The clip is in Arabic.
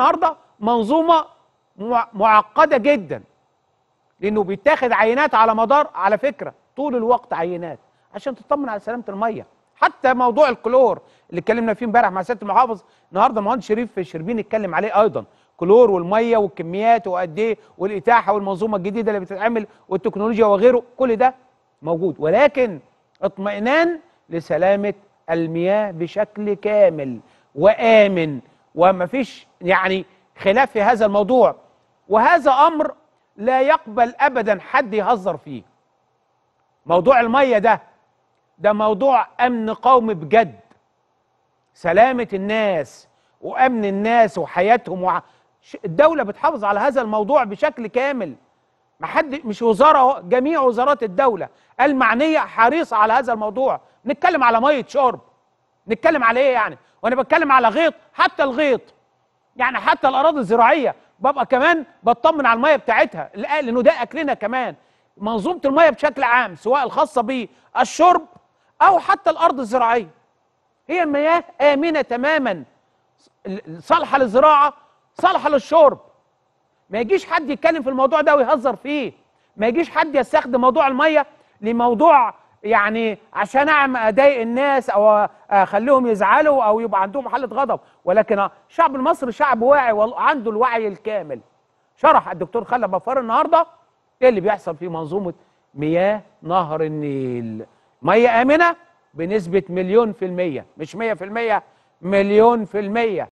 النهارده منظومه معقده جدا لانه بيتاخد عينات على مدار على فكره طول الوقت عينات عشان تطمن على سلامه الميه حتى موضوع الكلور اللي اتكلمنا فيه امبارح مع سياده المحافظ النهارده مهندس شريف شربين اتكلم عليه ايضا كلور والميه والكميات وقد ايه والاتاحه والمنظومه الجديده اللي بتتعمل والتكنولوجيا وغيره كل ده موجود ولكن اطمئنان لسلامه المياه بشكل كامل وامن ومفيش يعني خلاف في هذا الموضوع وهذا أمر لا يقبل أبدا حد يهزر فيه موضوع المية ده ده موضوع أمن قومي بجد سلامة الناس وأمن الناس وحياتهم وع... الدولة بتحافظ على هذا الموضوع بشكل كامل ما حد مش وزارة جميع وزارات الدولة المعنية حريصة على هذا الموضوع نتكلم على مية شرب نتكلم على ايه يعني وانا بتكلم على غيط حتى الغيط يعني حتى الاراضي الزراعيه ببقى كمان بطمن على الميه بتاعتها لانه ده اكلنا كمان منظومه الميه بشكل عام سواء الخاصه بالشرب او حتى الارض الزراعيه هي المياه امنه تماما صالحه للزراعه صالحه للشرب ما يجيش حد يتكلم في الموضوع ده ويهزر فيه ما يجيش حد يستخدم موضوع الميه لموضوع يعني عشان اعمل اضايق الناس او اخليهم يزعلوا او يبقى عندهم حاله غضب ولكن الشعب المصري شعب واعي وعنده الوعي الكامل شرح الدكتور خالد بفار النهارده ايه اللي بيحصل في منظومه مياه نهر النيل ميه امنه بنسبه مليون في الميه مش مية في المية مليون في المية